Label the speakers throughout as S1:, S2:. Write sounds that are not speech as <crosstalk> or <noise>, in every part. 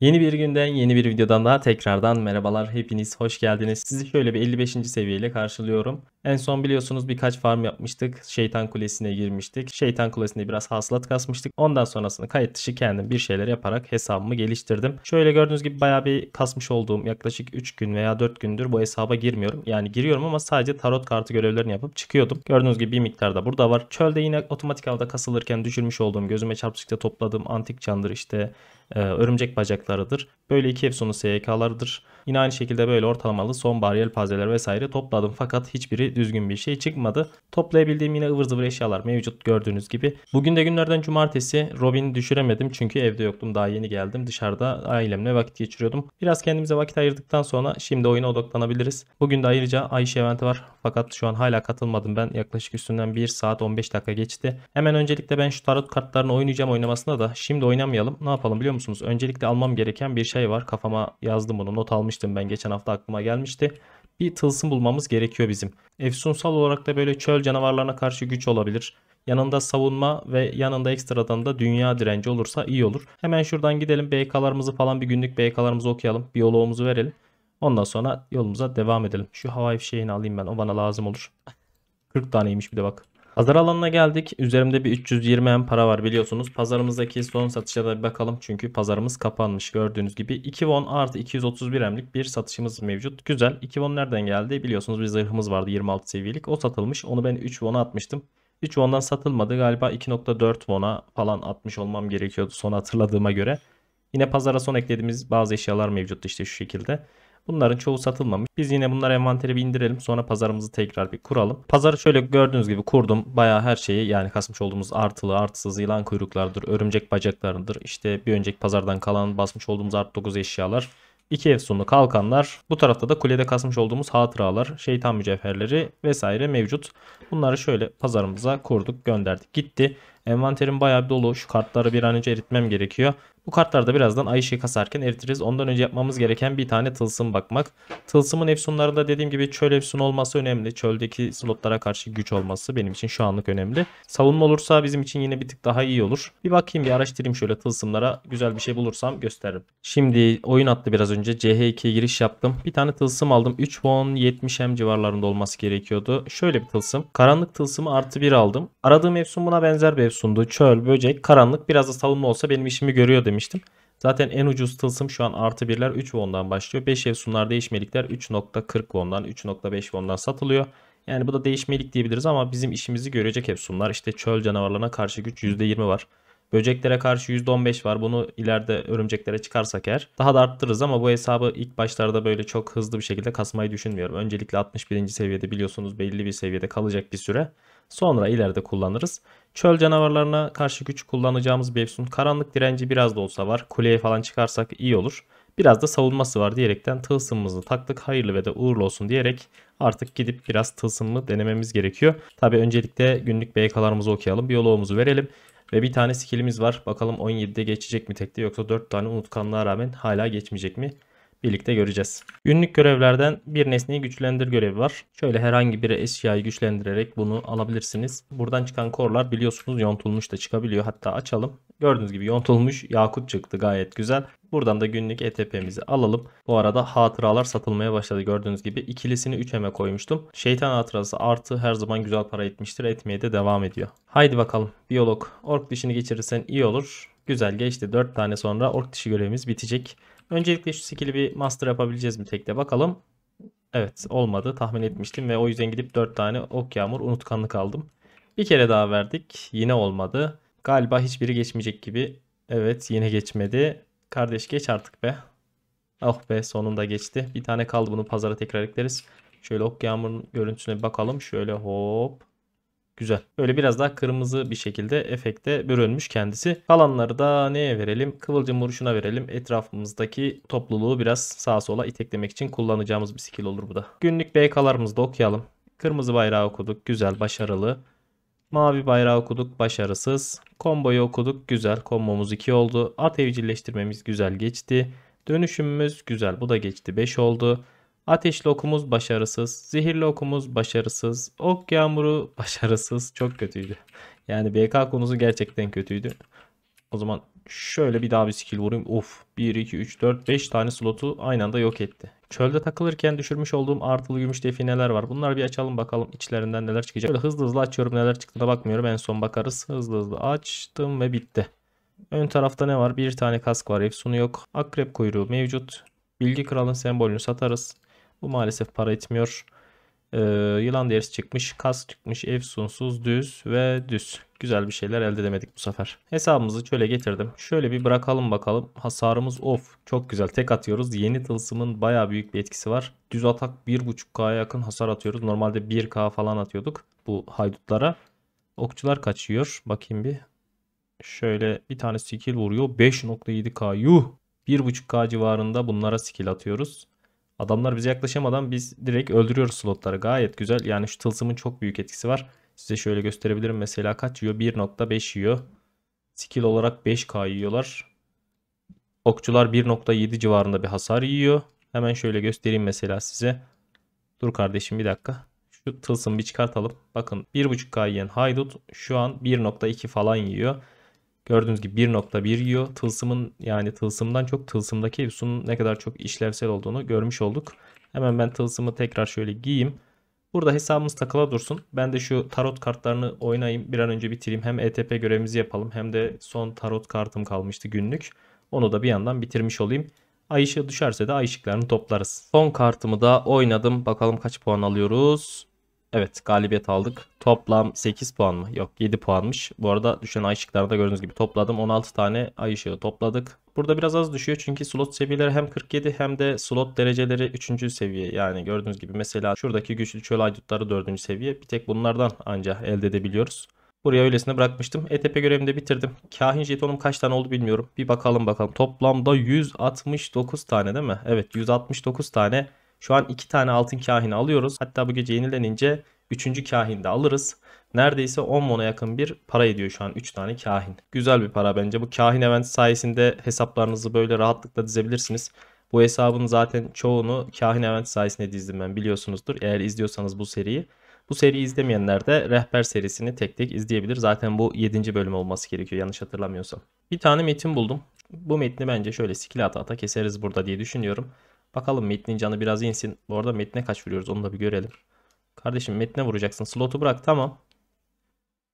S1: Yeni bir günden yeni bir videodan daha tekrardan merhabalar hepiniz hoş geldiniz. Sizi şöyle bir 55. seviyeyle karşılıyorum. En son biliyorsunuz birkaç farm yapmıştık. Şeytan Kulesi'ne girmiştik. Şeytan Kulesi'nde biraz hasılat kasmıştık. Ondan sonrasında kayıt dışı kendim bir şeyler yaparak hesabımı geliştirdim. Şöyle gördüğünüz gibi bayağı bir kasmış olduğum yaklaşık 3 gün veya 4 gündür bu hesaba girmiyorum. Yani giriyorum ama sadece tarot kartı görevlerini yapıp çıkıyordum. Gördüğünüz gibi bir miktar da burada var. Çölde yine otomatik avda kasılırken düşürmüş olduğum gözüme çarpışıkta topladığım antik çandır işte e, örümcek bacakları SYK'larıdır. Böyle iki epsilon SYK'larıdır. Yine aynı şekilde böyle ortalamalı son bariyel pazeler vesaire topladım fakat hiçbiri düzgün bir şey çıkmadı. Toplayabildiğim yine ıvır zıvır eşyalar mevcut gördüğünüz gibi. Bugün de günlerden cumartesi Robin'i düşüremedim çünkü evde yoktum daha yeni geldim. Dışarıda ailemle vakit geçiriyordum. Biraz kendimize vakit ayırdıktan sonra şimdi oyuna odaklanabiliriz. Bugün de ayrıca Ayşe eventi var fakat şu an hala katılmadım ben yaklaşık üstünden 1 saat 15 dakika geçti. Hemen öncelikle ben şu tarot kartlarını oynayacağım oynamasına da şimdi oynamayalım. Ne yapalım biliyor musunuz? Öncelikle almam gereken bir şey var. Kafama yazdım bunu not almıştım söylemiştim ben geçen hafta aklıma gelmişti. Bir tılsım bulmamız gerekiyor bizim. Efsunsal olarak da böyle çöl canavarlarına karşı güç olabilir. Yanında savunma ve yanında ekstradan da dünya direnci olursa iyi olur. Hemen şuradan gidelim BK'larımızı falan bir günlük BK'larımızı okuyalım. Biyoloğumuzu verelim. Ondan sonra yolumuza devam edelim. Şu havai fişeğini alayım ben. O bana lazım olur. 40 taneymiş bir de bak. Pazar alanına geldik. Üzerimde bir 320 M para var biliyorsunuz. Pazarımızdaki son satışa da bir bakalım. Çünkü pazarımız kapanmış gördüğünüz gibi. 2 won artı 231 M'lik bir satışımız mevcut. Güzel. 2 won nereden geldi? Biliyorsunuz bir zırhımız vardı 26 seviyelik. O satılmış. Onu ben 3 won'a atmıştım. 3 won'dan satılmadı. Galiba 2.4 won'a falan atmış olmam gerekiyordu son hatırladığıma göre. Yine pazara son eklediğimiz bazı eşyalar mevcuttu işte şu şekilde. Bunların çoğu satılmamış. Biz yine bunları envantere bir indirelim. Sonra pazarımızı tekrar bir kuralım. Pazarı şöyle gördüğünüz gibi kurdum. Baya her şeyi yani kasmış olduğumuz artılı, artısız yılan kuyruklardır, örümcek bacaklarıdır. İşte bir önceki pazardan kalan basmış olduğumuz art 9 eşyalar. İki ev sonu kalkanlar, bu tarafta da kulede kasmış olduğumuz hatıralar, şeytan mücevherleri vesaire mevcut. Bunları şöyle pazarımıza kurduk, gönderdik, gitti. Envanterim bayağı dolu. Şu kartları bir an önce eritmem gerekiyor. Bu kartlarda birazdan Ayşe kasarken eritiriz. Ondan önce yapmamız gereken bir tane tılsım bakmak. Tılsımın efsunlarında dediğim gibi çöl efsun olması önemli. Çöldeki slotlara karşı güç olması benim için şu anlık önemli. Savunma olursa bizim için yine bir tık daha iyi olur. Bir bakayım bir araştırayım şöyle tılsımlara. Güzel bir şey bulursam gösteririm. Şimdi oyun attı biraz önce. CH2'ye giriş yaptım. Bir tane tılsım aldım. 3 won 70 m civarlarında olması gerekiyordu. Şöyle bir tılsım. Karanlık tılsımı artı 1 aldım. Aradığım efsun buna benzer bir efsundu. Çöl, böcek, karanlık biraz da savunma olsa benim işimi görüyordu demiştim. Zaten en ucuz tılsım şu an artı birler 3 won'dan başlıyor. 5 efsunlar değişmelikler 3.40 won'dan 3.5 won'dan satılıyor. Yani bu da değişmelik diyebiliriz ama bizim işimizi görecek efsunlar. İşte çöl canavarlarına karşı güç %20 var. Böceklere karşı %15 var. Bunu ileride örümceklere çıkarsak eğer daha da arttırırız ama bu hesabı ilk başlarda böyle çok hızlı bir şekilde kasmayı düşünmüyorum. Öncelikle 61. seviyede biliyorsunuz belli bir seviyede kalacak bir süre. Sonra ileride kullanırız. Çöl canavarlarına karşı güç kullanacağımız bir efsun. Karanlık direnci biraz da olsa var. Kuleye falan çıkarsak iyi olur. Biraz da savunması var diyerekten tılsımımızı taktık. Hayırlı ve de uğurlu olsun diyerek artık gidip biraz tılsımını denememiz gerekiyor. Tabi öncelikle günlük BK'larımızı okuyalım. Biyoloğumuzu verelim. Ve bir tane skillimiz var. Bakalım 17'de geçecek mi tekte yoksa 4 tane unutkanlığa rağmen hala geçmeyecek mi? birlikte göreceğiz. Günlük görevlerden bir nesneyi güçlendir görevi var. Şöyle herhangi bir eşyayı güçlendirerek bunu alabilirsiniz. Buradan çıkan korlar biliyorsunuz yontulmuş da çıkabiliyor. Hatta açalım. Gördüğünüz gibi yontulmuş yakut çıktı gayet güzel. Buradan da günlük ETP'mizi alalım. Bu arada hatıralar satılmaya başladı gördüğünüz gibi. ikilisini 3M'e koymuştum. Şeytan hatırası artı her zaman güzel para etmiştir. Etmeye de devam ediyor. Haydi bakalım biyolog. Ork dişini geçirirsen iyi olur. Güzel geçti. 4 tane sonra ork dişi görevimiz bitecek. Öncelikle şu skill'i bir master yapabileceğiz mi tekte bakalım. Evet olmadı tahmin etmiştim ve o yüzden gidip 4 tane ok yağmur unutkanlık aldım. Bir kere daha verdik yine olmadı. Galiba hiçbiri geçmeyecek gibi. Evet yine geçmedi. Kardeş geç artık be. Oh be sonunda geçti. Bir tane kaldı bunu pazara tekrar ekleriz. Şöyle ok yağmurun görüntüsüne bakalım. Şöyle hop. Güzel. Böyle biraz daha kırmızı bir şekilde efekte bürünmüş kendisi. Kalanları da neye verelim? Kıvılcım vuruşuna verelim. Etrafımızdaki topluluğu biraz sağa sola iteklemek için kullanacağımız bir skill olur bu da. Günlük BK'larımızı da okuyalım. Kırmızı bayrağı okuduk. Güzel, başarılı. Mavi bayrağı okuduk başarısız. Komboyu okuduk güzel. Kombomuz 2 oldu. At evcilleştirmemiz güzel geçti. Dönüşümümüz güzel. Bu da geçti 5 oldu. Ateşli okumuz başarısız. Zehirli okumuz başarısız. Ok yağmuru <laughs> başarısız. Çok kötüydü. Yani BK konusu gerçekten kötüydü. O zaman şöyle bir daha bir skill vurayım. Of 1, 2, 3, 4, 5 tane slotu aynı anda yok etti. Çölde takılırken düşürmüş olduğum artılı gümüş defineler var. Bunları bir açalım bakalım içlerinden neler çıkacak. Şöyle hızlı hızlı açıyorum neler çıktığına bakmıyorum. En son bakarız. Hızlı hızlı açtım ve bitti. Ön tarafta ne var? Bir tane kask var. Efsunu yok. Akrep kuyruğu mevcut. Bilgi kralın sembolünü satarız. Bu maalesef para etmiyor. Ee, yılan derisi çıkmış, kas çıkmış, ev sonsuz düz ve düz. Güzel bir şeyler elde edemedik bu sefer. Hesabımızı şöyle getirdim. Şöyle bir bırakalım bakalım. Hasarımız of. Çok güzel. Tek atıyoruz. Yeni tılsımın baya büyük bir etkisi var. Düz atak 1.5K'ya yakın hasar atıyoruz. Normalde 1K falan atıyorduk bu haydutlara. Okçular kaçıyor. Bakayım bir. Şöyle bir tane skill vuruyor. 5.7K. Yuh. 1.5K civarında bunlara skill atıyoruz. Adamlar bize yaklaşamadan biz direkt öldürüyoruz slotları. Gayet güzel. Yani şu tılsımın çok büyük etkisi var. Size şöyle gösterebilirim. Mesela kaç yiyor? 1.5 yiyor. Skill olarak 5k yiyorlar. Okçular 1.7 civarında bir hasar yiyor. Hemen şöyle göstereyim mesela size. Dur kardeşim bir dakika. Şu tılsım bir çıkartalım. Bakın 1.5k yiyen haydut şu an 1.2 falan yiyor. Gördüğünüz gibi 1.1 yiyor. Tılsımın yani tılsımdan çok tılsımdaki Evsun'un ne kadar çok işlevsel olduğunu görmüş olduk. Hemen ben tılsımı tekrar şöyle giyeyim. Burada hesabımız takıla dursun. Ben de şu tarot kartlarını oynayayım. Bir an önce bitireyim. Hem ETP görevimizi yapalım hem de son tarot kartım kalmıştı günlük. Onu da bir yandan bitirmiş olayım. Ay ışığı düşerse de ay ışıklarını toplarız. Son kartımı da oynadım. Bakalım kaç puan alıyoruz. Evet galibiyet aldık. Toplam 8 puan mı? Yok 7 puanmış. Bu arada düşen ay ışıklarda gördüğünüz gibi topladım. 16 tane ay ışığı topladık. Burada biraz az düşüyor çünkü slot seviyeleri hem 47 hem de slot dereceleri 3. seviye. Yani gördüğünüz gibi mesela şuradaki güçlü çöl aydutları 4. seviye. Bir tek bunlardan ancak elde edebiliyoruz. Buraya öylesine bırakmıştım. ETP görevimi de bitirdim. Kahin jetonum kaç tane oldu bilmiyorum. Bir bakalım bakalım. Toplamda 169 tane değil mi? Evet 169 tane şu an 2 tane altın kahini alıyoruz. Hatta bu gece yenilenince 3. kahini de alırız. Neredeyse 10 mona yakın bir para ediyor şu an 3 tane kahin. Güzel bir para bence. Bu kahin event sayesinde hesaplarınızı böyle rahatlıkla dizebilirsiniz. Bu hesabın zaten çoğunu kahin event sayesinde dizdim ben biliyorsunuzdur. Eğer izliyorsanız bu seriyi. Bu seriyi izlemeyenler de rehber serisini tek tek izleyebilir. Zaten bu 7. bölüm olması gerekiyor yanlış hatırlamıyorsam. Bir tane metin buldum. Bu metni bence şöyle skill ata ata keseriz burada diye düşünüyorum. Bakalım Metin'in canı biraz insin. Bu arada metne kaç vuruyoruz onu da bir görelim. Kardeşim metne vuracaksın. Slotu bırak tamam.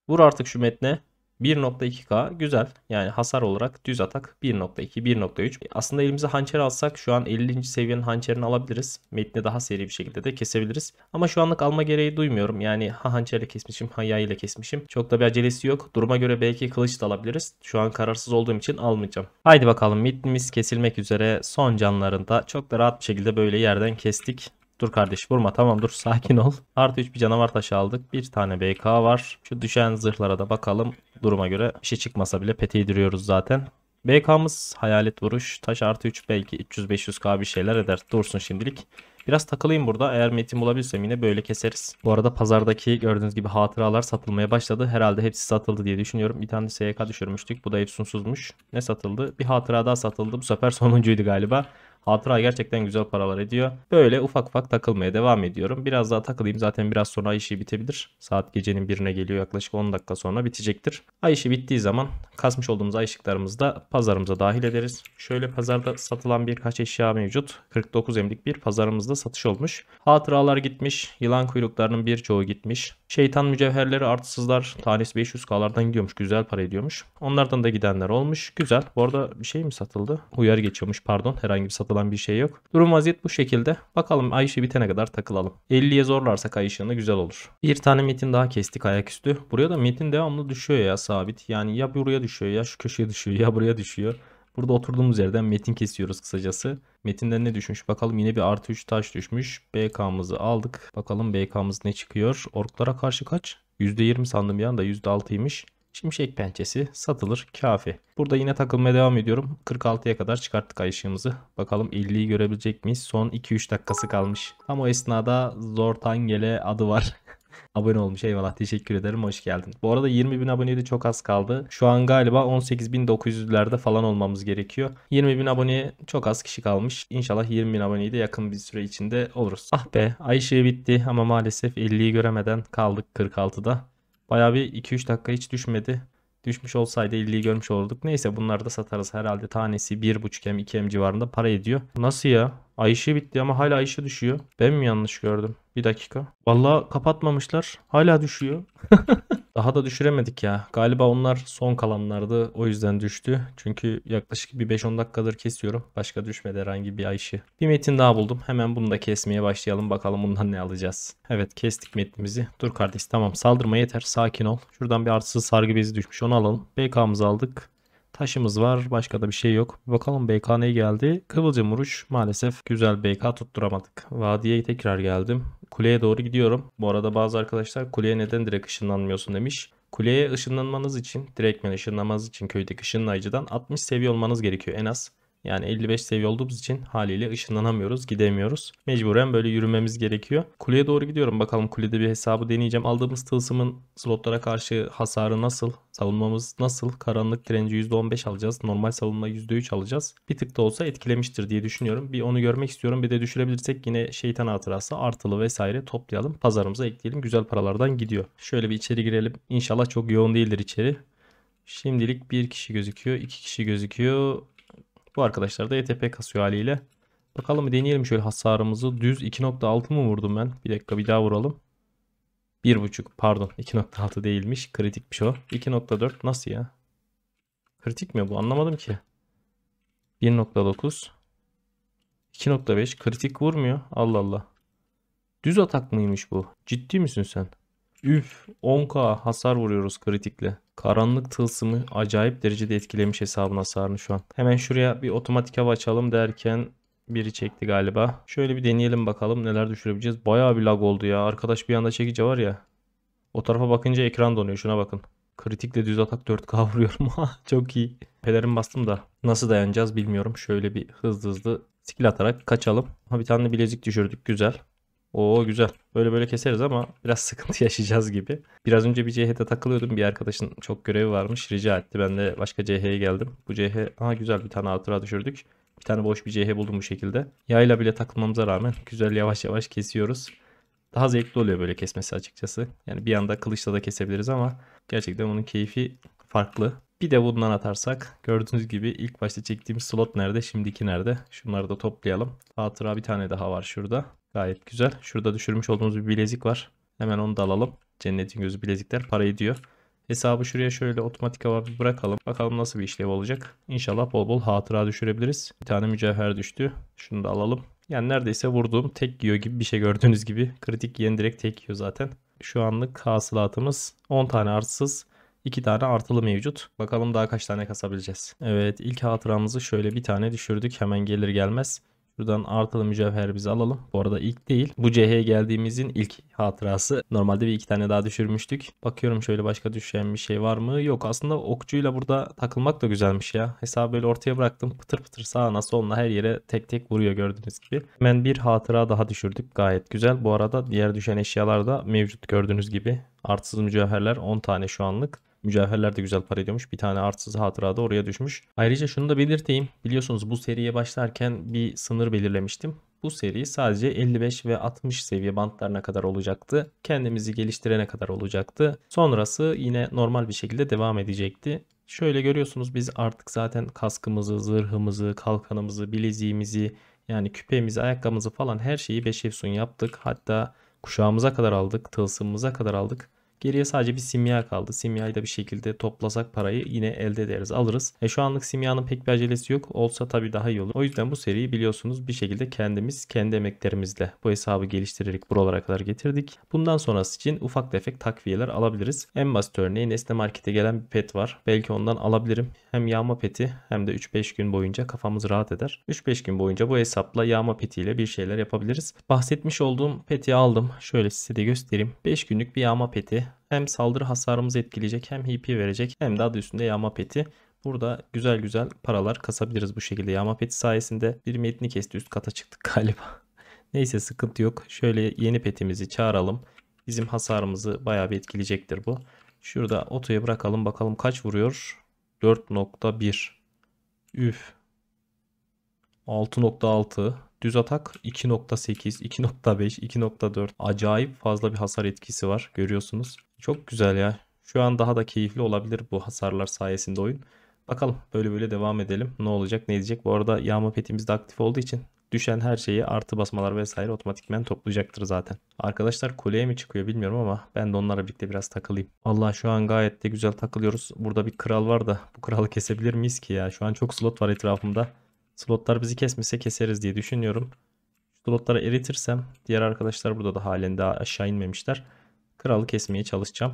S1: Vur artık şu metne. 1.2K güzel. Yani hasar olarak düz atak 1.2, 1.3. Aslında elimize hançer alsak şu an 50. seviyenin hançerini alabiliriz. Metni daha seri bir şekilde de kesebiliriz. Ama şu anlık alma gereği duymuyorum. Yani ha hançerle kesmişim, ha yay ile kesmişim. Çok da bir acelesi yok. Duruma göre belki kılıç da alabiliriz. Şu an kararsız olduğum için almayacağım. Haydi bakalım metnimiz kesilmek üzere. Son canlarında çok da rahat bir şekilde böyle yerden kestik. Dur kardeş vurma tamam dur sakin ol. Artı 3 bir canavar taşı aldık. Bir tane BK var. Şu düşen zırhlara da bakalım duruma göre bir şey çıkmasa bile pete duruyoruz zaten. BK'mız hayalet vuruş. Taş artı 3 belki 300-500k bir şeyler eder. Dursun şimdilik. Biraz takılayım burada. Eğer metin bulabilirsem yine böyle keseriz. Bu arada pazardaki gördüğünüz gibi hatıralar satılmaya başladı. Herhalde hepsi satıldı diye düşünüyorum. Bir tane SYK düşürmüştük. Bu da efsunsuzmuş. Ne satıldı? Bir hatıra daha satıldı. Bu sefer <laughs> sonuncuydu galiba. Hatıra gerçekten güzel paralar ediyor. Böyle ufak ufak takılmaya devam ediyorum. Biraz daha takılayım zaten biraz sonra ay bitebilir. Saat gecenin birine geliyor yaklaşık 10 dakika sonra bitecektir. Ay bittiği zaman kasmış olduğumuz ayışıklarımızı da pazarımıza dahil ederiz. Şöyle pazarda satılan birkaç eşya mevcut. 49 emlik bir pazarımızda satış olmuş. Hatıralar gitmiş. Yılan kuyruklarının birçoğu gitmiş. Şeytan mücevherleri artısızlar tanesi 500k'lardan gidiyormuş. Güzel para ediyormuş. Onlardan da gidenler olmuş. Güzel. Bu arada bir şey mi satıldı? Uyarı geçiyormuş pardon. Herhangi bir satılan takılan bir şey yok. Durum vaziyet bu şekilde. Bakalım Ayşe bitene kadar takılalım. 50'ye zorlarsak Ayşe'nin ışığını güzel olur. Bir tane metin daha kestik ayaküstü. Buraya da metin devamlı düşüyor ya sabit. Yani ya buraya düşüyor ya şu köşeye düşüyor ya buraya düşüyor. Burada oturduğumuz yerden metin kesiyoruz kısacası. Metinden ne düşmüş bakalım yine bir artı 3 taş düşmüş. BK'mızı aldık. Bakalım BK'mız ne çıkıyor. Orklara karşı kaç? %20 sandım bir anda %6'ymış. Şimşek pençesi satılır kafi. Burada yine takılmaya devam ediyorum. 46'ya kadar çıkarttık ay ışığımızı. Bakalım 50'yi görebilecek miyiz? Son 2-3 dakikası kalmış. Ama o esnada Zortangele adı var. <laughs> Abone olmuş eyvallah teşekkür ederim hoş geldin. Bu arada 20.000 aboneye de çok az kaldı. Şu an galiba 18.900'lerde falan olmamız gerekiyor. 20.000 aboneye çok az kişi kalmış. İnşallah 20.000 aboneyi de yakın bir süre içinde oluruz. Ah be ay ışığı bitti ama maalesef 50'yi göremeden kaldık 46'da. Bayağı bir 2-3 dakika hiç düşmedi. Düşmüş olsaydı 50'yi görmüş olurduk. Neyse bunları da satarız herhalde. Tanesi 1.5M 2M civarında para ediyor. Nasıl ya? Ayşe bitti ama hala Ayşe düşüyor. Ben mi yanlış gördüm? Bir dakika. Vallahi kapatmamışlar. Hala düşüyor. <laughs> Daha da düşüremedik ya. Galiba onlar son kalanlardı. O yüzden düştü. Çünkü yaklaşık bir 5-10 dakikadır kesiyorum. Başka düşmedi herhangi bir Ayşe. Bir metin daha buldum. Hemen bunu da kesmeye başlayalım. Bakalım bundan ne alacağız. Evet kestik metnimizi. Dur kardeş tamam saldırma yeter. Sakin ol. Şuradan bir artsız sargı bezi düşmüş. Onu alalım. BK'mızı aldık. Taşımız var. Başka da bir şey yok. bakalım BK ne geldi? Kıvılcım vuruş maalesef güzel BK tutturamadık. Vadiye tekrar geldim. Kuleye doğru gidiyorum. Bu arada bazı arkadaşlar kuleye neden direkt ışınlanmıyorsun demiş. Kuleye ışınlanmanız için, direktmen ışınlamanız için köydeki ışınlayıcıdan 60 seviye olmanız gerekiyor en az. Yani 55 seviye olduğumuz için haliyle ışınlanamıyoruz, gidemiyoruz. Mecburen böyle yürümemiz gerekiyor. Kuleye doğru gidiyorum. Bakalım kulede bir hesabı deneyeceğim. Aldığımız tılsımın slotlara karşı hasarı nasıl? Savunmamız nasıl? Karanlık direnci %15 alacağız. Normal savunma %3 alacağız. Bir tık da olsa etkilemiştir diye düşünüyorum. Bir onu görmek istiyorum. Bir de düşürebilirsek yine şeytan hatırası artılı vesaire toplayalım. Pazarımıza ekleyelim. Güzel paralardan gidiyor. Şöyle bir içeri girelim. İnşallah çok yoğun değildir içeri. Şimdilik bir kişi gözüküyor, iki kişi gözüküyor. Bu arkadaşlar da ETP kasıyor haliyle. Bakalım deneyelim şöyle hasarımızı. Düz 2.6 mı vurdum ben? Bir dakika bir daha vuralım. 1.5 pardon 2.6 değilmiş. kritik Kritikmiş o. 2.4 nasıl ya? Kritik mi bu? Anlamadım ki. 1.9 2.5 kritik vurmuyor. Allah Allah. Düz atak mıymış bu? Ciddi misin sen? Üf 10k hasar vuruyoruz kritikle. Karanlık tılsımı acayip derecede etkilemiş hesabın hasarını şu an. Hemen şuraya bir otomatik hava açalım derken biri çekti galiba. Şöyle bir deneyelim bakalım neler düşürebileceğiz. Bayağı bir lag oldu ya. Arkadaş bir anda çekici var ya. O tarafa bakınca ekran donuyor. Şuna bakın. Kritikle düz atak 4K <laughs> vuruyorum. <laughs> Çok iyi. Pelerin bastım da nasıl dayanacağız bilmiyorum. Şöyle bir hızlı hızlı skill atarak kaçalım. Ha bir tane bilezik düşürdük. Güzel. Oo güzel. Böyle böyle keseriz ama biraz sıkıntı <laughs> yaşayacağız gibi. Biraz önce bir CH'de takılıyordum. Bir arkadaşın çok görevi varmış. Rica etti. Ben de başka CH'ye geldim. Bu CH... Aha güzel bir tane hatıra düşürdük. Bir tane boş bir CH buldum bu şekilde. Yayla bile takılmamıza rağmen <laughs> güzel yavaş yavaş kesiyoruz. Daha zevkli oluyor böyle kesmesi açıkçası. Yani bir anda kılıçla da kesebiliriz ama gerçekten bunun keyfi farklı. Bir de bundan atarsak gördüğünüz gibi ilk başta çektiğimiz slot nerede şimdiki nerede? Şunları da toplayalım. Hatıra bir tane daha var şurada. Gayet güzel. Şurada düşürmüş olduğumuz bir bilezik var. Hemen onu da alalım. Cennetin gözü bilezikler para ediyor. Hesabı şuraya şöyle otomatik olarak bırakalım. Bakalım nasıl bir işlev olacak. İnşallah bol bol hatıra düşürebiliriz. Bir tane mücevher düştü. Şunu da alalım. Yani neredeyse vurduğum tek yiyor gibi bir şey gördüğünüz gibi. Kritik yiyen direkt tek yiyor zaten. Şu anlık hasılatımız 10 tane artsız. 2 tane artılı mevcut. Bakalım daha kaç tane kasabileceğiz. Evet ilk hatıramızı şöyle bir tane düşürdük hemen gelir gelmez. Şuradan artılı bizi alalım. Bu arada ilk değil. Bu CH'ye geldiğimizin ilk hatırası. Normalde bir iki tane daha düşürmüştük. Bakıyorum şöyle başka düşen bir şey var mı? Yok aslında okçuyla burada takılmak da güzelmiş ya. Hesabı böyle ortaya bıraktım. Pıtır pıtır sağına soluna her yere tek tek vuruyor gördüğünüz gibi. Hemen bir hatıra daha düşürdük. Gayet güzel. Bu arada diğer düşen eşyalar da mevcut gördüğünüz gibi. Artsız mücevherler 10 tane şu anlık. Mücevherler de güzel para ediyormuş. Bir tane artsız hatıra da oraya düşmüş. Ayrıca şunu da belirteyim. Biliyorsunuz bu seriye başlarken bir sınır belirlemiştim. Bu seri sadece 55 ve 60 seviye bantlarına kadar olacaktı. Kendimizi geliştirene kadar olacaktı. Sonrası yine normal bir şekilde devam edecekti. Şöyle görüyorsunuz biz artık zaten kaskımızı, zırhımızı, kalkanımızı, bileziğimizi yani küpemizi, ayakkabımızı falan her şeyi 5 efsun yaptık. Hatta kuşağımıza kadar aldık, tılsımımıza kadar aldık. Geriye sadece bir simya kaldı. Simyayı da bir şekilde toplasak parayı yine elde ederiz alırız. E şu anlık simyanın pek bir acelesi yok. Olsa tabii daha iyi olur. O yüzden bu seriyi biliyorsunuz bir şekilde kendimiz kendi emeklerimizle bu hesabı geliştirerek buralara kadar getirdik. Bundan sonrası için ufak tefek takviyeler alabiliriz. En basit örneği Nesne Market'e gelen bir pet var. Belki ondan alabilirim. Hem yağma peti hem de 3-5 gün boyunca kafamız rahat eder. 3-5 gün boyunca bu hesapla yağma petiyle bir şeyler yapabiliriz. Bahsetmiş olduğum peti aldım. Şöyle size de göstereyim. 5 günlük bir yağma peti hem saldırı hasarımızı etkileyecek hem HP verecek hem de adı üstünde yağma peti. Burada güzel güzel paralar kasabiliriz bu şekilde. Yağma peti sayesinde bir metni kesti üst kata çıktık <laughs> galiba. Neyse sıkıntı yok. Şöyle yeni petimizi çağıralım. Bizim hasarımızı bayağı bir etkileyecektir bu. Şurada otoya bırakalım bakalım kaç vuruyor. 4.1 Üf 6.6 Düz atak 2.8, 2.5, 2.4 acayip fazla bir hasar etkisi var görüyorsunuz. Çok güzel ya. Şu an daha da keyifli olabilir bu hasarlar sayesinde oyun. Bakalım böyle böyle devam edelim. Ne olacak ne edecek. Bu arada yağma petimiz de aktif olduğu için düşen her şeyi artı basmalar vesaire otomatikmen toplayacaktır zaten. Arkadaşlar kuleye mi çıkıyor bilmiyorum ama ben de onlarla birlikte biraz takılayım. Allah şu an gayet de güzel takılıyoruz. Burada bir kral var da bu kralı kesebilir miyiz ki ya? Şu an çok slot var etrafımda. Slotlar bizi kesmese keseriz diye düşünüyorum. Slotları eritirsem diğer arkadaşlar burada da halen daha aşağı inmemişler kralı kesmeye çalışacağım.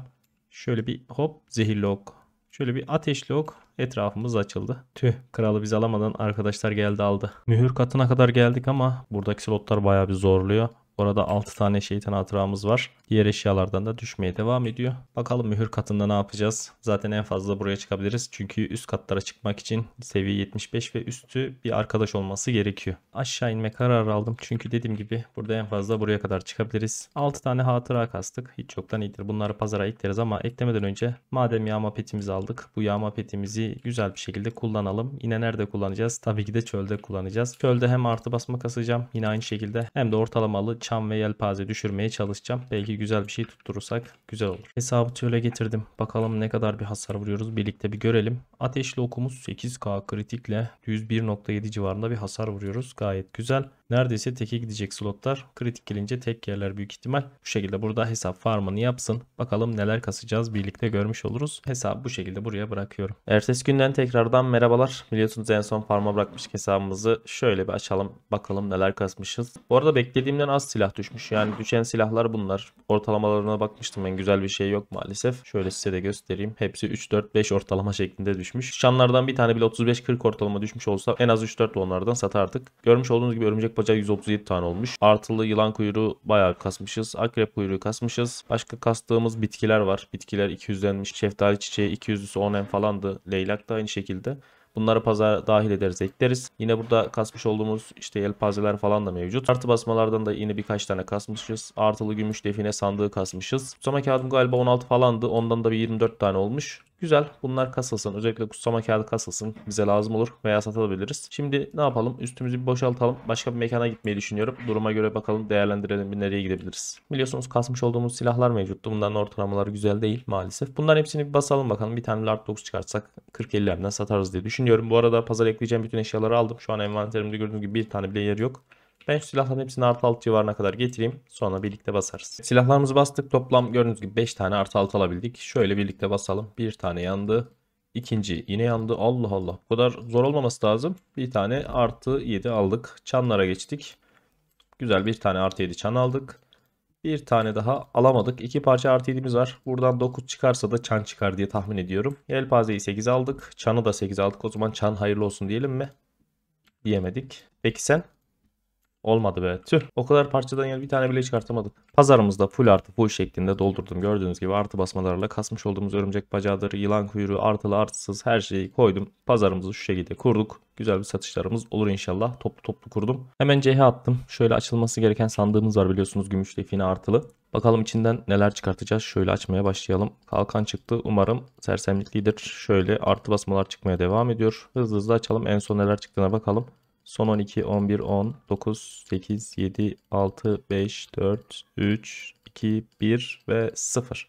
S1: Şöyle bir hop zehirli ok. Şöyle bir ateşli ok. Etrafımız açıldı. Tüh kralı biz alamadan arkadaşlar geldi aldı. Mühür katına kadar geldik ama buradaki slotlar baya bir zorluyor. Spor'a 6 tane şeytan hatıramız var. Diğer eşyalardan da düşmeye devam ediyor. Bakalım mühür katında ne yapacağız? Zaten en fazla buraya çıkabiliriz. Çünkü üst katlara çıkmak için seviye 75 ve üstü bir arkadaş olması gerekiyor. Aşağı inme kararı aldım. Çünkü dediğim gibi burada en fazla buraya kadar çıkabiliriz. 6 tane hatıra kastık. Hiç yoktan iyidir. Bunları pazara ekleriz ama eklemeden önce madem yağma petimizi aldık. Bu yağma petimizi güzel bir şekilde kullanalım. Yine nerede kullanacağız? Tabii ki de çölde kullanacağız. Çölde hem artı basma kasacağım. Yine aynı şekilde hem de ortalamalı çay şam ve yelpaze düşürmeye çalışacağım. Belki güzel bir şey tutturursak güzel olur. Hesabı tüyle getirdim. Bakalım ne kadar bir hasar vuruyoruz birlikte bir görelim. Ateşli okumuz 8k kritikle 101.7 civarında bir hasar vuruyoruz. Gayet güzel. Neredeyse teke gidecek slotlar. Kritik gelince tek yerler büyük ihtimal. Bu şekilde burada hesap farmını yapsın. Bakalım neler kasacağız birlikte görmüş oluruz. Hesabı bu şekilde buraya bırakıyorum. Ertesi günden tekrardan merhabalar. Biliyorsunuz en son farma bırakmış hesabımızı. Şöyle bir açalım. Bakalım neler kasmışız. Bu arada beklediğimden az silah düşmüş. Yani düşen silahlar bunlar. Ortalamalarına bakmıştım. En güzel bir şey yok maalesef. Şöyle size de göstereyim. Hepsi 3-4-5 ortalama şeklinde düşmüş. Şanlardan bir tane bile 35-40 ortalama düşmüş olsa en az 3-4 onlardan satardık. Görmüş olduğunuz gibi örümcek Koca 137 tane olmuş. Artılı yılan kuyruğu bayağı kasmışız. Akrep kuyruğu kasmışız. Başka kastığımız bitkiler var. Bitkiler 200'lenmiş. Şeftali çiçeği 200'lüsü 10 en falandı. Leylak da aynı şekilde. Bunları pazar dahil ederiz ekleriz. Yine burada kasmış olduğumuz işte yelpazeler falan da mevcut. Artı basmalardan da yine birkaç tane kasmışız. Artılı gümüş define sandığı kasmışız. Tutsama kağıdım galiba 16 falandı. Ondan da bir 24 tane olmuş. Güzel. Bunlar kasılsın. Özellikle kutsama kağıdı kasılsın. Bize lazım olur veya satabiliriz. Şimdi ne yapalım? Üstümüzü bir boşaltalım. Başka bir mekana gitmeyi düşünüyorum. Duruma göre bakalım değerlendirelim bir nereye gidebiliriz. Biliyorsunuz kasmış olduğumuz silahlar mevcuttu. Bunların ortalamaları güzel değil maalesef. Bunların hepsini bir basalım bakalım. Bir tane Lark 9 çıkartsak 40-50'lerden satarız diye düşünüyorum. Bu arada pazar ekleyeceğim bütün eşyaları aldım. Şu an envanterimde gördüğünüz gibi bir tane bile yer yok. Ben şu silahların hepsini artı 6 civarına kadar getireyim. Sonra birlikte basarız. Silahlarımızı bastık. Toplam gördüğünüz gibi 5 tane artı 6 alabildik. Şöyle birlikte basalım. Bir tane yandı. İkinci yine yandı. Allah Allah. Bu kadar zor olmaması lazım. Bir tane artı 7 aldık. Çanlara geçtik. Güzel bir tane artı 7 çan aldık. Bir tane daha alamadık. İki parça artı 7'miz var. Buradan 9 çıkarsa da çan çıkar diye tahmin ediyorum. Yelpazeyi 8 aldık. Çanı da 8 aldık. O zaman çan hayırlı olsun diyelim mi? Diyemedik. Peki sen? Olmadı be. Tüh. O kadar parçadan yani bir tane bile çıkartamadık. Pazarımızda full artı full şeklinde doldurdum. Gördüğünüz gibi artı basmalarla kasmış olduğumuz örümcek bacadır, yılan kuyruğu, artılı artısız her şeyi koydum. Pazarımızı şu şekilde kurduk. Güzel bir satışlarımız olur inşallah. Toplu toplu kurdum. Hemen CH attım. Şöyle açılması gereken sandığımız var biliyorsunuz. Gümüş define artılı. Bakalım içinden neler çıkartacağız. Şöyle açmaya başlayalım. Kalkan çıktı. Umarım sersemliklidir. Şöyle artı basmalar çıkmaya devam ediyor. Hızlı hızlı açalım. En son neler çıktığına bakalım. Son 12, 11, 10, 9, 8, 7, 6, 5, 4, 3, 2, 1 ve 0.